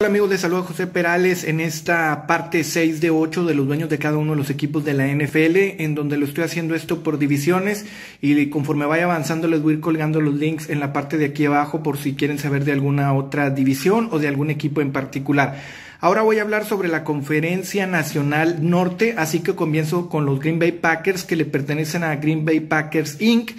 Hola amigos, les saluda José Perales en esta parte 6 de 8 de los dueños de cada uno de los equipos de la NFL, en donde lo estoy haciendo esto por divisiones y conforme vaya avanzando les voy a ir colgando los links en la parte de aquí abajo por si quieren saber de alguna otra división o de algún equipo en particular. Ahora voy a hablar sobre la Conferencia Nacional Norte, así que comienzo con los Green Bay Packers que le pertenecen a Green Bay Packers Inc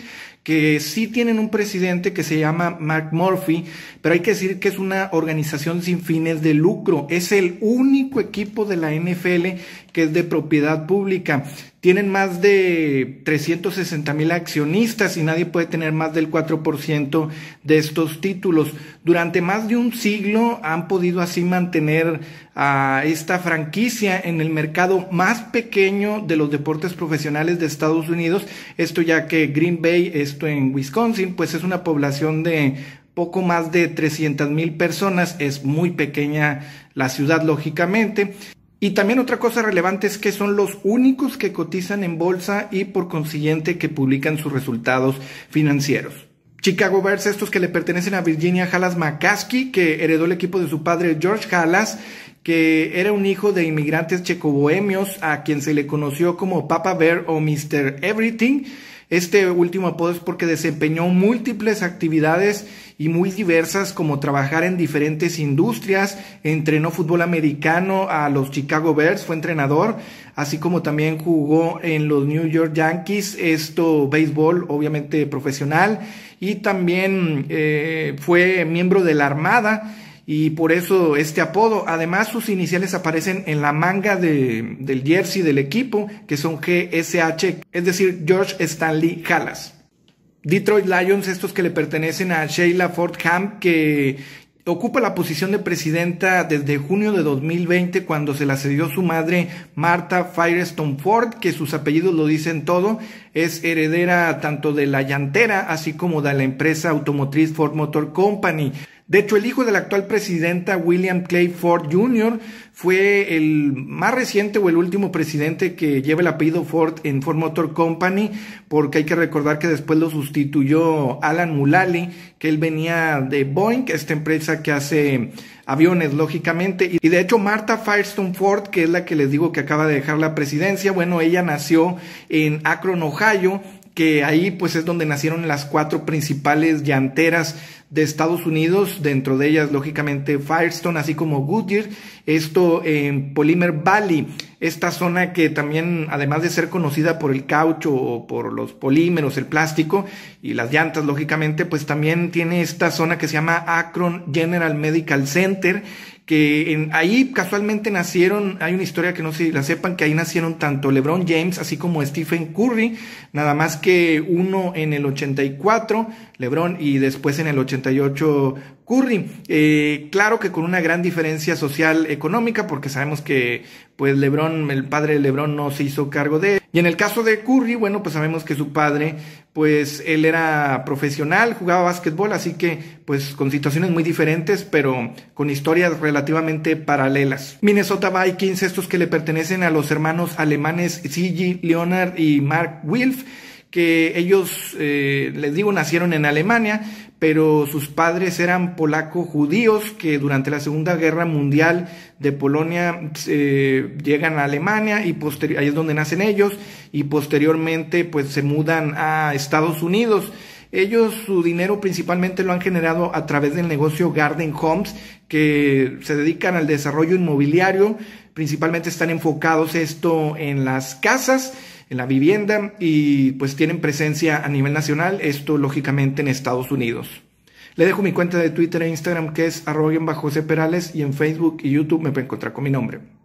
que sí tienen un presidente que se llama Mark Murphy, pero hay que decir que es una organización sin fines de lucro. Es el único equipo de la NFL que es de propiedad pública. Tienen más de 360 mil accionistas y nadie puede tener más del 4% de estos títulos. Durante más de un siglo han podido así mantener a esta franquicia en el mercado más pequeño de los deportes profesionales de Estados Unidos. Esto ya que Green Bay es en Wisconsin, pues es una población de poco más de 300 mil personas, es muy pequeña la ciudad lógicamente. Y también otra cosa relevante es que son los únicos que cotizan en bolsa y por consiguiente que publican sus resultados financieros. Chicago Bears, estos que le pertenecen a Virginia Halas McCaskey, que heredó el equipo de su padre George Halas, que era un hijo de inmigrantes bohemios, a quien se le conoció como Papa Bear o Mr. Everything. Este último apodo es porque desempeñó múltiples actividades y muy diversas como trabajar en diferentes industrias, entrenó fútbol americano a los Chicago Bears, fue entrenador, así como también jugó en los New York Yankees, esto béisbol obviamente profesional, y también eh, fue miembro de la Armada y por eso este apodo. Además, sus iniciales aparecen en la manga del jersey del equipo, que son GSH, es decir, George Stanley Halas. Detroit Lions, estos que le pertenecen a Sheila Fordham, que ocupa la posición de presidenta desde junio de 2020 cuando se la cedió su madre Martha Firestone Ford, que sus apellidos lo dicen todo, es heredera tanto de la llantera así como de la empresa automotriz Ford Motor Company. De hecho, el hijo de la actual presidenta, William Clay Ford Jr., fue el más reciente o el último presidente que lleva el apellido Ford en Ford Motor Company, porque hay que recordar que después lo sustituyó Alan Mulally, que él venía de Boeing, esta empresa que hace aviones, lógicamente. Y de hecho, Marta Firestone Ford, que es la que les digo que acaba de dejar la presidencia, bueno, ella nació en Akron, Ohio, que ahí pues es donde nacieron las cuatro principales llanteras de Estados Unidos, dentro de ellas lógicamente Firestone, así como Goodyear, esto en Polymer Valley, esta zona que también además de ser conocida por el caucho o por los polímeros, el plástico y las llantas lógicamente, pues también tiene esta zona que se llama Akron General Medical Center, que en, ahí casualmente nacieron, hay una historia que no sé si la sepan, que ahí nacieron tanto LeBron James así como Stephen Curry, nada más que uno en el 84, LeBron, y después en el 88 Curry. Eh, claro que con una gran diferencia social económica, porque sabemos que pues Lebron, el padre de Lebron no se hizo cargo de él. Y en el caso de Curry, bueno, pues sabemos que su padre, pues él era profesional, jugaba básquetbol, así que pues con situaciones muy diferentes, pero con historias relativamente paralelas. Minnesota Vikings, estos que le pertenecen a los hermanos alemanes C.G. Leonard y Mark Wilf que ellos, eh, les digo, nacieron en Alemania, pero sus padres eran polaco-judíos que durante la Segunda Guerra Mundial de Polonia eh, llegan a Alemania y ahí es donde nacen ellos y posteriormente pues se mudan a Estados Unidos. Ellos su dinero principalmente lo han generado a través del negocio Garden Homes, que se dedican al desarrollo inmobiliario. Principalmente están enfocados esto en las casas en la vivienda y pues tienen presencia a nivel nacional, esto lógicamente en Estados Unidos. Le dejo mi cuenta de Twitter e Instagram que es arroba José Perales y en Facebook y YouTube me pueden encontrar con mi nombre.